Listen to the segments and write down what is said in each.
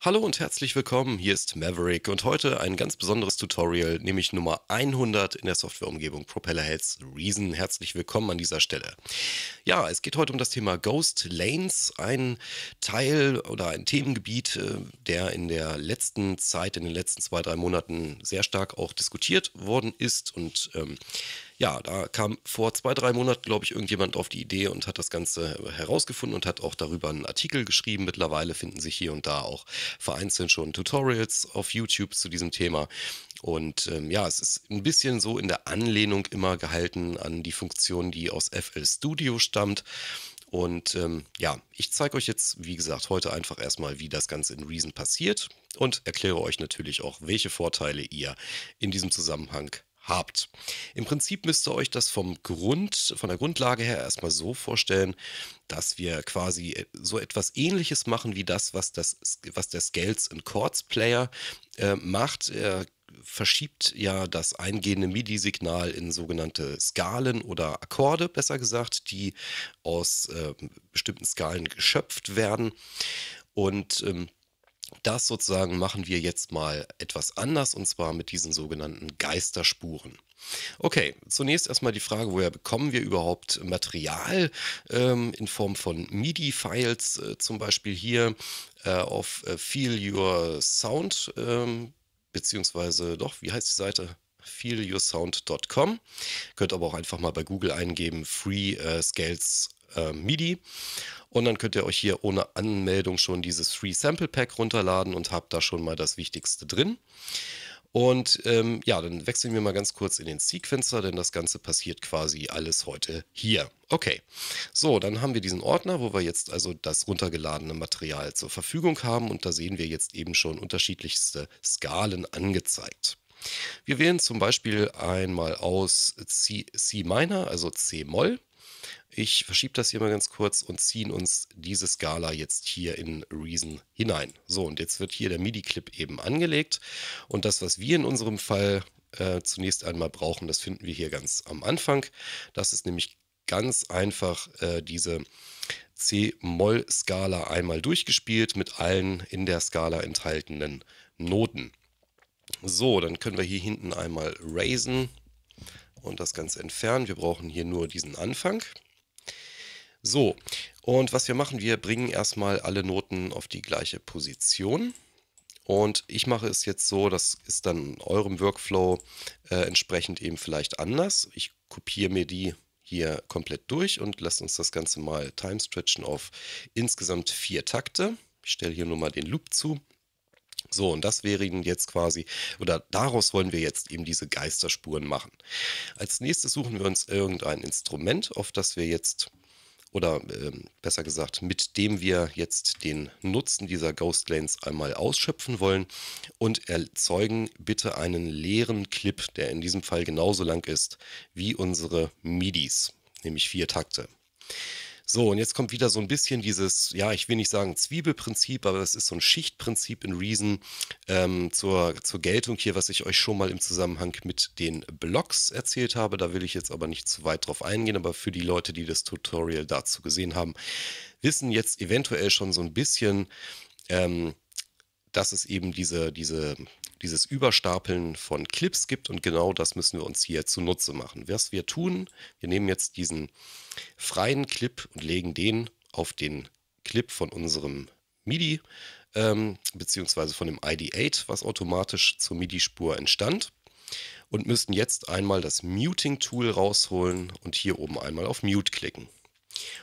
Hallo und herzlich willkommen, hier ist Maverick und heute ein ganz besonderes Tutorial, nämlich Nummer 100 in der Softwareumgebung Propellerheads Reason. Herzlich willkommen an dieser Stelle. Ja, es geht heute um das Thema Ghost Lanes, ein Teil oder ein Themengebiet, äh, der in der letzten Zeit, in den letzten zwei, drei Monaten sehr stark auch diskutiert worden ist und ähm, ja, da kam vor zwei, drei Monaten, glaube ich, irgendjemand auf die Idee und hat das Ganze äh, herausgefunden und hat auch darüber einen Artikel geschrieben. Mittlerweile finden sich hier und da auch vereinzelt schon Tutorials auf YouTube zu diesem Thema. Und ähm, ja, es ist ein bisschen so in der Anlehnung immer gehalten an die Funktion, die aus FL Studio stammt. Und ähm, ja, ich zeige euch jetzt, wie gesagt, heute einfach erstmal, wie das Ganze in Reason passiert und erkläre euch natürlich auch, welche Vorteile ihr in diesem Zusammenhang habt. Im Prinzip müsst ihr euch das vom Grund, von der Grundlage her erstmal so vorstellen, dass wir quasi äh, so etwas ähnliches machen wie das, was, das, was der Scales and Chords Player äh, macht. Er verschiebt ja das eingehende MIDI-Signal in sogenannte Skalen oder Akkorde, besser gesagt, die aus äh, bestimmten Skalen geschöpft werden. Und ähm, das sozusagen machen wir jetzt mal etwas anders und zwar mit diesen sogenannten Geisterspuren. Okay, zunächst erstmal die Frage, woher bekommen wir überhaupt Material ähm, in Form von MIDI-Files, äh, zum Beispiel hier äh, auf äh, Feel Your Sound, ähm, beziehungsweise doch, wie heißt die Seite? feelyoursound.com. Könnt aber auch einfach mal bei Google eingeben, Free äh, Scales äh, MIDI. Und dann könnt ihr euch hier ohne Anmeldung schon dieses Free Sample Pack runterladen und habt da schon mal das Wichtigste drin. Und ähm, ja, dann wechseln wir mal ganz kurz in den Sequencer, denn das Ganze passiert quasi alles heute hier. Okay, so, dann haben wir diesen Ordner, wo wir jetzt also das runtergeladene Material zur Verfügung haben und da sehen wir jetzt eben schon unterschiedlichste Skalen angezeigt. Wir wählen zum Beispiel einmal aus C, C minor, also C Moll ich verschiebe das hier mal ganz kurz und ziehen uns diese Skala jetzt hier in Reason hinein. So, und jetzt wird hier der MIDI-Clip eben angelegt. Und das, was wir in unserem Fall äh, zunächst einmal brauchen, das finden wir hier ganz am Anfang. Das ist nämlich ganz einfach äh, diese C-Moll-Skala einmal durchgespielt mit allen in der Skala enthaltenen Noten. So, dann können wir hier hinten einmal raisen und das Ganze entfernen. Wir brauchen hier nur diesen Anfang. So, und was wir machen, wir bringen erstmal alle Noten auf die gleiche Position. Und ich mache es jetzt so, das ist dann eurem Workflow äh, entsprechend eben vielleicht anders. Ich kopiere mir die hier komplett durch und lasse uns das Ganze mal time stretchen auf insgesamt vier Takte. Ich stelle hier nur mal den Loop zu. So, und das wäre jetzt quasi, oder daraus wollen wir jetzt eben diese Geisterspuren machen. Als nächstes suchen wir uns irgendein Instrument, auf das wir jetzt oder äh, besser gesagt, mit dem wir jetzt den Nutzen dieser Ghost Lanes einmal ausschöpfen wollen und erzeugen bitte einen leeren Clip, der in diesem Fall genauso lang ist wie unsere MIDIs, nämlich vier Takte. So, und jetzt kommt wieder so ein bisschen dieses, ja, ich will nicht sagen Zwiebelprinzip, aber es ist so ein Schichtprinzip in Reason ähm, zur, zur Geltung hier, was ich euch schon mal im Zusammenhang mit den Blogs erzählt habe. Da will ich jetzt aber nicht zu weit drauf eingehen, aber für die Leute, die das Tutorial dazu gesehen haben, wissen jetzt eventuell schon so ein bisschen, ähm, dass es eben diese, diese dieses Überstapeln von Clips gibt. Und genau das müssen wir uns hier zunutze machen. Was wir tun, wir nehmen jetzt diesen freien Clip und legen den auf den Clip von unserem MIDI, ähm, beziehungsweise von dem ID8, was automatisch zur MIDI-Spur entstand. Und müssen jetzt einmal das Muting-Tool rausholen und hier oben einmal auf Mute klicken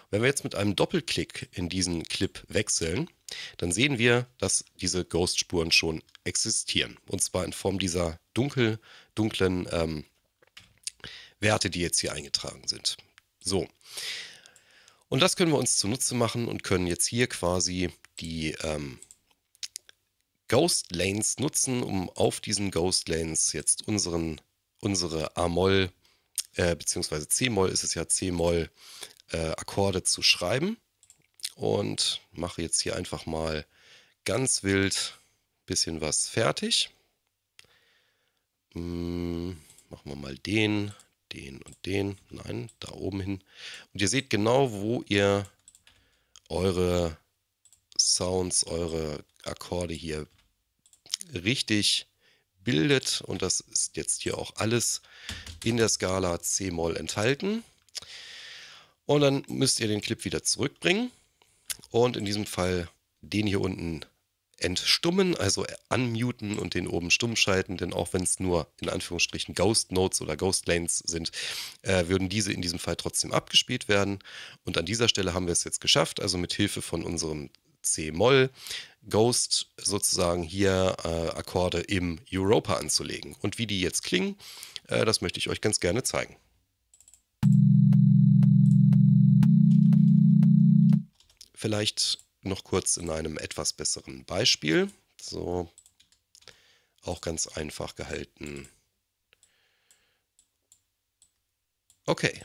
wenn wir jetzt mit einem Doppelklick in diesen Clip wechseln, dann sehen wir, dass diese Ghost-Spuren schon existieren. Und zwar in Form dieser dunkel, dunklen ähm, Werte, die jetzt hier eingetragen sind. So. Und das können wir uns zunutze machen und können jetzt hier quasi die ähm, Ghost Lanes nutzen, um auf diesen Ghost Lanes jetzt unseren, unsere A-Moll äh, beziehungsweise C-Moll ist es ja C-Moll äh, Akkorde zu schreiben. Und mache jetzt hier einfach mal ganz wild ein bisschen was fertig. Hm, machen wir mal den, den und den. Nein, da oben hin. Und ihr seht genau, wo ihr eure Sounds, eure Akkorde hier richtig bildet. Und das ist jetzt hier auch alles in der Skala c moll enthalten. Und dann müsst ihr den Clip wieder zurückbringen und in diesem Fall den hier unten entstummen, also unmuten und den oben stumm schalten, denn auch wenn es nur in Anführungsstrichen Ghost Notes oder Ghost Lanes sind, äh, würden diese in diesem Fall trotzdem abgespielt werden. Und an dieser Stelle haben wir es jetzt geschafft, also mit Hilfe von unserem C-Moll Ghost sozusagen hier äh, Akkorde im Europa anzulegen. Und wie die jetzt klingen, äh, das möchte ich euch ganz gerne zeigen. vielleicht noch kurz in einem etwas besseren Beispiel. So, auch ganz einfach gehalten. Okay.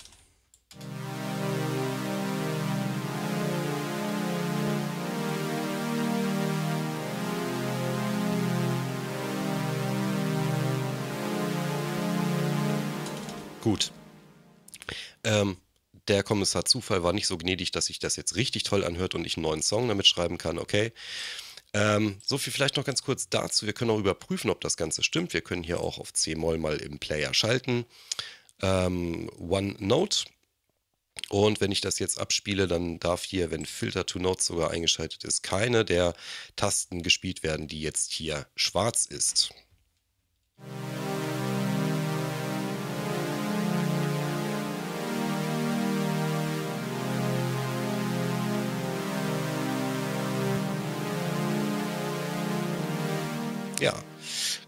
Gut. Ähm, der Kommissar Zufall war nicht so gnädig, dass sich das jetzt richtig toll anhört und ich einen neuen Song damit schreiben kann, okay. Ähm, so viel vielleicht noch ganz kurz dazu. Wir können auch überprüfen, ob das Ganze stimmt. Wir können hier auch auf C-Moll mal im Player schalten. Ähm, OneNote. Und wenn ich das jetzt abspiele, dann darf hier, wenn Filter to Notes sogar eingeschaltet ist, keine der Tasten gespielt werden, die jetzt hier schwarz ist.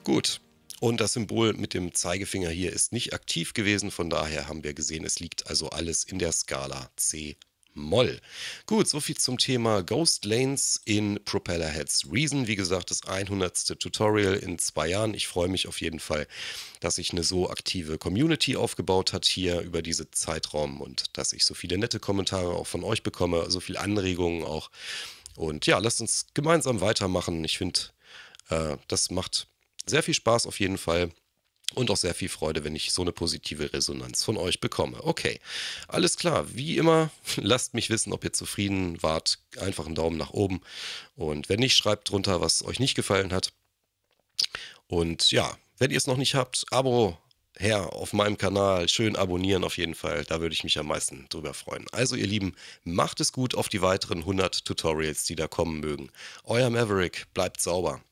Gut. Und das Symbol mit dem Zeigefinger hier ist nicht aktiv gewesen. Von daher haben wir gesehen, es liegt also alles in der Skala C Moll. Gut, soviel zum Thema Ghost Lanes in Propeller Heads Reason. Wie gesagt, das 100. Tutorial in zwei Jahren. Ich freue mich auf jeden Fall, dass sich eine so aktive Community aufgebaut hat hier über diesen Zeitraum und dass ich so viele nette Kommentare auch von euch bekomme, so viele Anregungen auch. Und ja, lasst uns gemeinsam weitermachen. Ich finde, äh, das macht sehr viel Spaß auf jeden Fall und auch sehr viel Freude, wenn ich so eine positive Resonanz von euch bekomme. Okay, alles klar. Wie immer, lasst mich wissen, ob ihr zufrieden wart. Einfach einen Daumen nach oben. Und wenn nicht, schreibt drunter, was euch nicht gefallen hat. Und ja, wenn ihr es noch nicht habt, Abo her auf meinem Kanal. Schön abonnieren auf jeden Fall. Da würde ich mich am meisten drüber freuen. Also ihr Lieben, macht es gut auf die weiteren 100 Tutorials, die da kommen mögen. Euer Maverick, bleibt sauber.